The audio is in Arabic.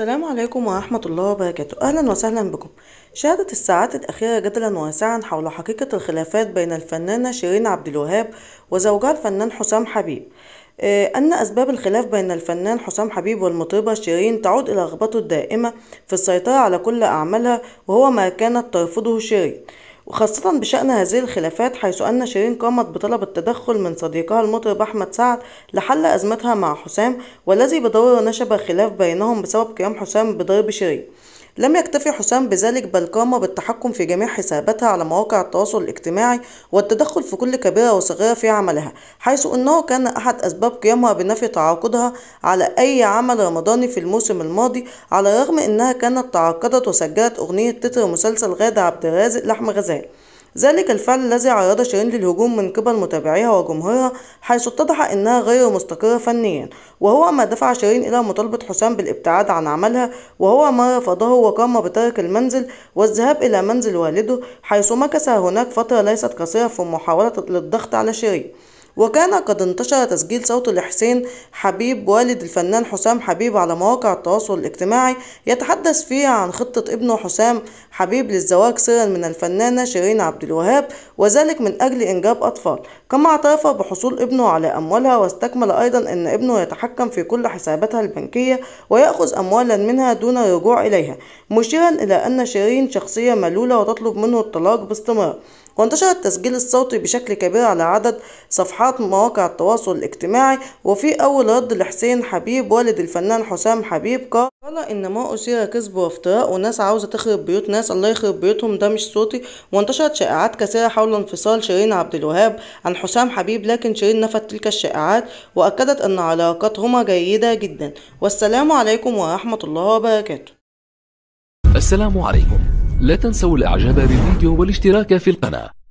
السلام عليكم ورحمة الله وبركاته أهلا وسهلا بكم شهدت الساعات الأخيرة جدلا واسعا حول حقيقة الخلافات بين الفنانة شيرين عبد الوهاب وزوجها الفنان حسام حبيب آه، أن أسباب الخلاف بين الفنان حسام حبيب والمطربة شيرين تعود إلى رغبته الدائمة في السيطرة على كل أعمالها وهو ما كانت ترفضه شيرين وخاصة بشأن هذه الخلافات حيث أن شيرين قامت بطلب التدخل من صديقها المطرب أحمد سعد لحل أزمتها مع حسام والذي بدوره نشب خلاف بينهم بسبب قيام حسام بضرب شيرين لم يكتفي حسام بذلك بل قام بالتحكم في جميع حساباتها على مواقع التواصل الاجتماعي والتدخل في كل كبيرة وصغيرة في عملها حيث أنه كان أحد أسباب قيامها بنفي تعاقدها على أي عمل رمضاني في الموسم الماضي على الرغم أنها كانت تعاقدت وسجلت أغنية تتر مسلسل غادة عبد الرازق لحم غزال ذلك الفعل الذي عرض شيرين للهجوم من قبل متابعيها وجمهورها حيث اتضح أنها غير مستقرة فنيا وهو ما دفع شيرين إلى مطالبة حسام بالابتعاد عن عملها وهو ما رفضه وقام بترك المنزل والذهاب إلى منزل والده حيث مكث هناك فترة ليست قصيرة في محاولة للضغط على شيرين وكان قد انتشر تسجيل صوت لحسين حبيب والد الفنان حسام حبيب على مواقع التواصل الاجتماعي يتحدث فيه عن خطة ابنه حسام حبيب للزواج سرا من الفنانة شيرين عبد الوهاب وذلك من أجل إنجاب أطفال كما اعترف بحصول ابنه على أموالها واستكمل أيضا أن ابنه يتحكم في كل حساباتها البنكية ويأخذ أموالا منها دون رجوع إليها مشيرا إلى أن شيرين شخصية ملولة وتطلب منه الطلاق باستمرار وانتشر التسجيل الصوتي بشكل كبير على عدد صفحات مواقع التواصل الاجتماعي وفي أول رد لحسين حبيب والد الفنان حسام حبيب قال إن ما أثير كذب وافتراء وناس عاوزة تخرب بيوت ناس الله يخرب بيوتهم ده مش صوتي وانتشرت شائعات كثيرة حول انفصال شيرين عبد الوهاب عن حسام حبيب لكن شيرين نفت تلك الشائعات وأكدت أن علاقتهما جيدة جدا والسلام عليكم ورحمة الله وبركاته السلام عليكم لا تنسوا الإعجاب بالفيديو والاشتراك في القناة